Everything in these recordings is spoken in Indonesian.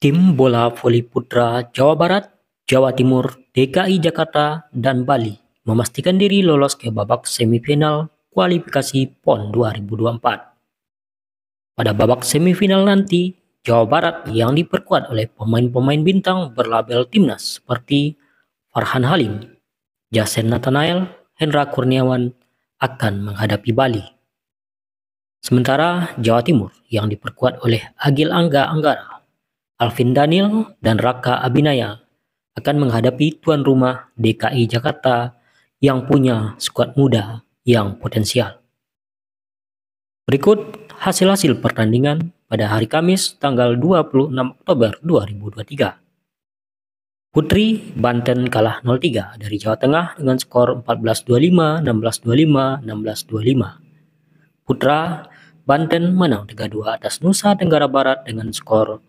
Tim bola voli putra Jawa Barat, Jawa Timur, DKI Jakarta, dan Bali memastikan diri lolos ke babak semifinal kualifikasi PON 2024. Pada babak semifinal nanti, Jawa Barat yang diperkuat oleh pemain-pemain bintang berlabel timnas seperti Farhan Halim, Jasen Nathanael, Hendra Kurniawan akan menghadapi Bali. Sementara Jawa Timur yang diperkuat oleh Agil Angga Anggara Alvin Daniel dan Raka Abinaya akan menghadapi tuan rumah DKI Jakarta yang punya skuad muda yang potensial. Berikut hasil-hasil pertandingan pada hari Kamis tanggal 26 Oktober 2023. Putri Banten kalah 0-3 dari Jawa Tengah dengan skor 14-25, 16-25, 16-25. Putra Banten menang 3-2 atas Nusa Tenggara Barat dengan skor 14-25.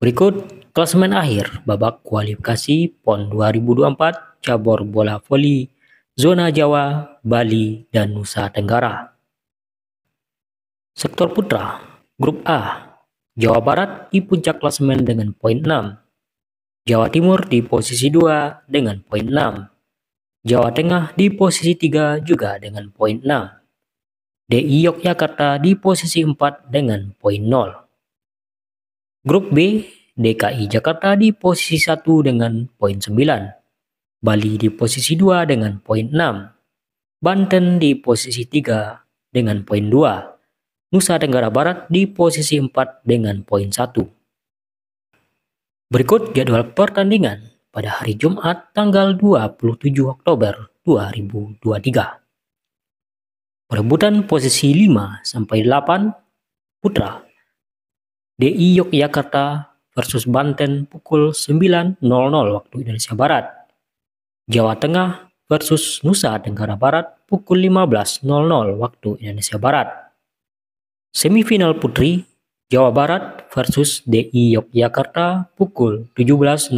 Berikut klasemen akhir babak kualifikasi PON 2024 cabur bola voli zona Jawa, Bali, dan Nusa Tenggara. Sektor putra, grup A. Jawa Barat di puncak klasemen dengan poin 6. Jawa Timur di posisi 2 dengan poin 6. Jawa Tengah di posisi 3 juga dengan poin 6. DI Yogyakarta di posisi 4 dengan poin 0. Grup B, DKI Jakarta di posisi 1 dengan poin 9. Bali di posisi 2 dengan poin 6. Banten di posisi 3 dengan poin 2. Nusa Tenggara Barat di posisi 4 dengan poin 1. Berikut jadwal pertandingan pada hari Jumat tanggal 27 Oktober 2023. Perebutan posisi 5 sampai 8 Putra DI Yogyakarta versus Banten pukul 9.00 waktu Indonesia Barat. Jawa Tengah versus Nusa Tenggara Barat pukul 15.00 waktu Indonesia Barat. Semifinal putri Jawa Barat versus DI Yogyakarta pukul 17.00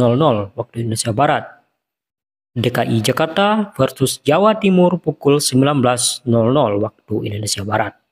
waktu Indonesia Barat. DKI Jakarta versus Jawa Timur pukul 19.00 waktu Indonesia Barat.